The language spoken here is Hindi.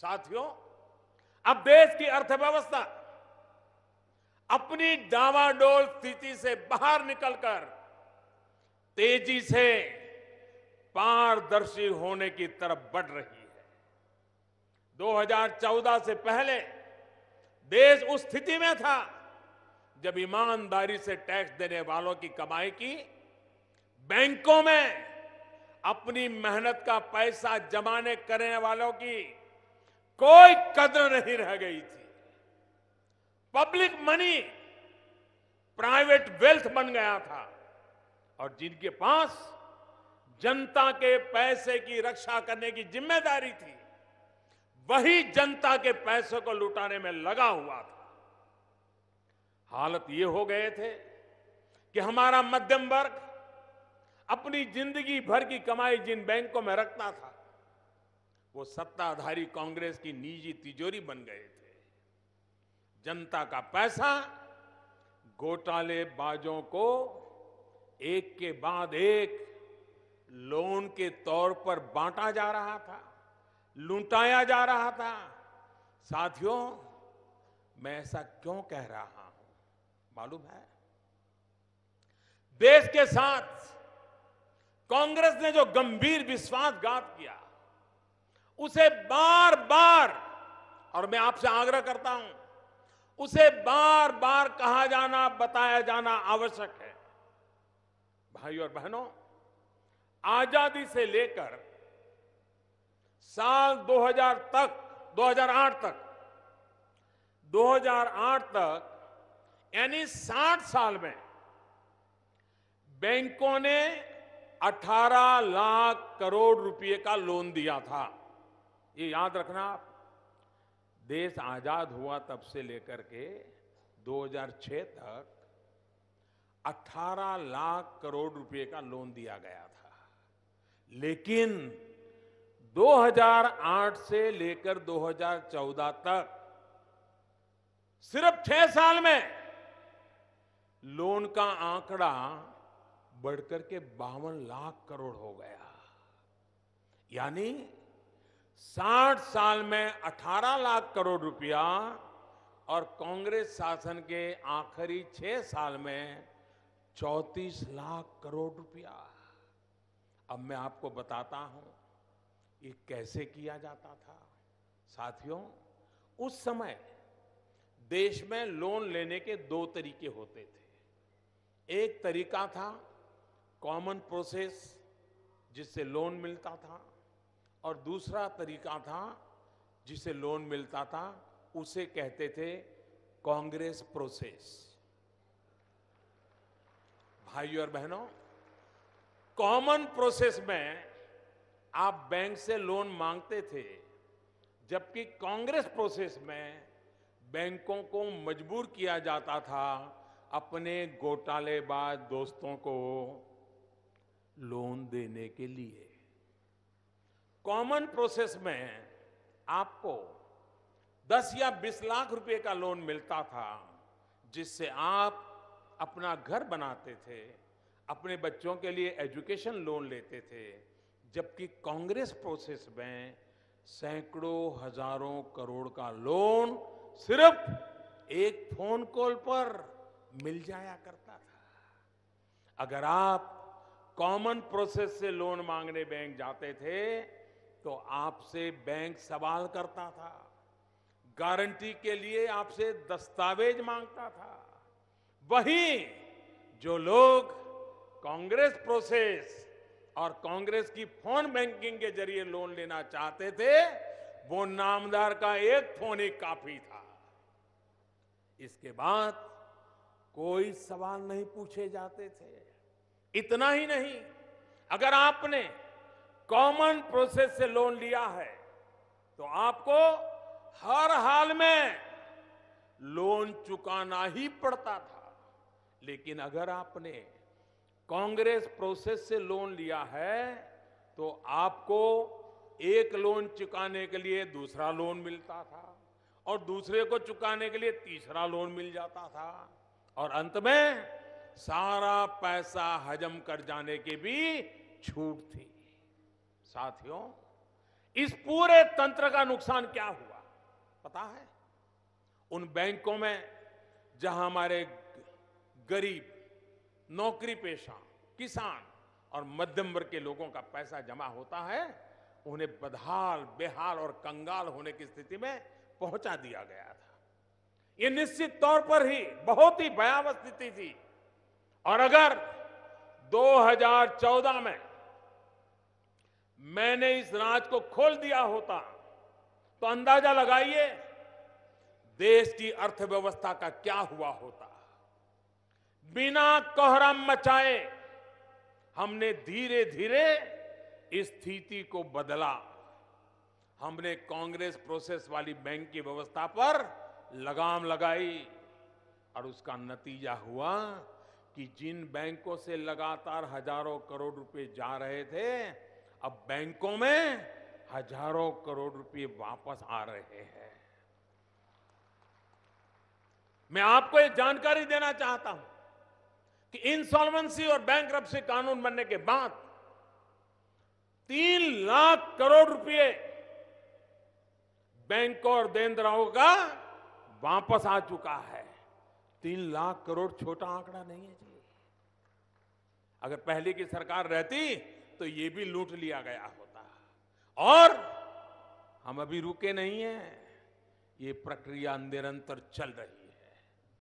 साथियों अब देश की अर्थव्यवस्था अपनी डावाडोल स्थिति से बाहर निकलकर तेजी से पारदर्शी होने की तरफ बढ़ रही है 2014 से पहले देश उस स्थिति में था जब ईमानदारी से टैक्स देने वालों की कमाई की बैंकों में अपनी मेहनत का पैसा जमाने करने वालों की कोई कदर नहीं रह गई थी पब्लिक मनी प्राइवेट वेल्थ बन गया था और जिनके पास जनता के पैसे की रक्षा करने की जिम्मेदारी थी वही जनता के पैसों को लुटाने में लगा हुआ था हालत ये हो गए थे कि हमारा मध्यम वर्ग अपनी जिंदगी भर की कमाई जिन बैंकों में रखता था वो सत्ताधारी कांग्रेस की निजी तिजोरी बन गए थे जनता का पैसा घोटाले बाजों को एक के बाद एक लोन के तौर पर बांटा जा रहा था लूटाया जा रहा था साथियों मैं ऐसा क्यों कह रहा हूं मालूम है देश के साथ कांग्रेस ने जो गंभीर विश्वासघात किया उसे बार बार और मैं आपसे आग्रह करता हूं उसे बार बार कहा जाना बताया जाना आवश्यक है भाई और बहनों आजादी से लेकर साल 2000 तक 2008 तक 2008 तक यानी 60 साल में बैंकों ने 18 लाख करोड़ रुपए का लोन दिया था ये याद रखना आप देश आजाद हुआ तब से लेकर के 2006 तक 18 लाख करोड़ रुपए का लोन दिया गया था लेकिन 2008 से लेकर 2014 तक सिर्फ छह साल में लोन का आंकड़ा बढ़कर के बावन लाख करोड़ हो गया यानी साठ साल में 18 लाख करोड़ रुपया और कांग्रेस शासन के आखिरी छह साल में चौतीस लाख करोड़ रुपया अब मैं आपको बताता हूं ये कैसे किया जाता था साथियों उस समय देश में लोन लेने के दो तरीके होते थे एक तरीका था कॉमन प्रोसेस जिससे लोन मिलता था और दूसरा तरीका था जिसे लोन मिलता था उसे कहते थे कांग्रेस प्रोसेस भाई और बहनों कॉमन प्रोसेस में आप बैंक से लोन मांगते थे जबकि कांग्रेस प्रोसेस में बैंकों को मजबूर किया जाता था अपने घोटालेबाज दोस्तों को लोन देने के लिए कॉमन प्रोसेस में आपको 10 या 20 लाख रुपए का लोन मिलता था जिससे आप अपना घर बनाते थे अपने बच्चों के लिए एजुकेशन लोन लेते थे जबकि कांग्रेस प्रोसेस में सैकड़ों हजारों करोड़ का लोन सिर्फ एक फोन कॉल पर मिल जाया करता था अगर आप कॉमन प्रोसेस से लोन मांगने बैंक जाते थे तो आपसे बैंक सवाल करता था गारंटी के लिए आपसे दस्तावेज मांगता था वही जो लोग कांग्रेस प्रोसेस और कांग्रेस की फोन बैंकिंग के जरिए लोन लेना चाहते थे वो नामदार का एक फोन ही काफी था इसके बाद कोई सवाल नहीं पूछे जाते थे इतना ही नहीं अगर आपने कॉमन प्रोसेस से लोन लिया है तो आपको हर हाल में लोन चुकाना ही पड़ता था लेकिन अगर आपने कांग्रेस प्रोसेस से लोन लिया है तो आपको एक लोन चुकाने के लिए दूसरा लोन मिलता था और दूसरे को चुकाने के लिए तीसरा लोन मिल जाता था और अंत में सारा पैसा हजम कर जाने की भी छूट थी साथियों इस पूरे तंत्र का नुकसान क्या हुआ पता है उन बैंकों में जहां हमारे गरीब नौकरी पेशा किसान और मध्यम वर्ग के लोगों का पैसा जमा होता है उन्हें बदहाल बेहाल और कंगाल होने की स्थिति में पहुंचा दिया गया था ये निश्चित तौर पर ही बहुत ही भयावह स्थिति थी और अगर 2014 में मैंने इस राज को खोल दिया होता तो अंदाजा लगाइए देश की अर्थव्यवस्था का क्या हुआ होता बिना कोहराम मचाए हमने धीरे धीरे स्थिति को बदला हमने कांग्रेस प्रोसेस वाली बैंक की व्यवस्था पर लगाम लगाई और उसका नतीजा हुआ कि जिन बैंकों से लगातार हजारों करोड़ रुपए जा रहे थे अब बैंकों में हजारों करोड़ रुपए वापस आ रहे हैं मैं आपको एक जानकारी देना चाहता हूं कि इंसॉल्वेंसी और बैंक कानून बनने के बाद तीन लाख करोड़ रुपए बैंकों और देनदारों का वापस आ चुका है तीन लाख करोड़ छोटा आंकड़ा नहीं है जी अगर पहले की सरकार रहती तो ये भी लूट लिया गया होता और हम अभी रुके नहीं है ये प्रक्रिया निरंतर चल रही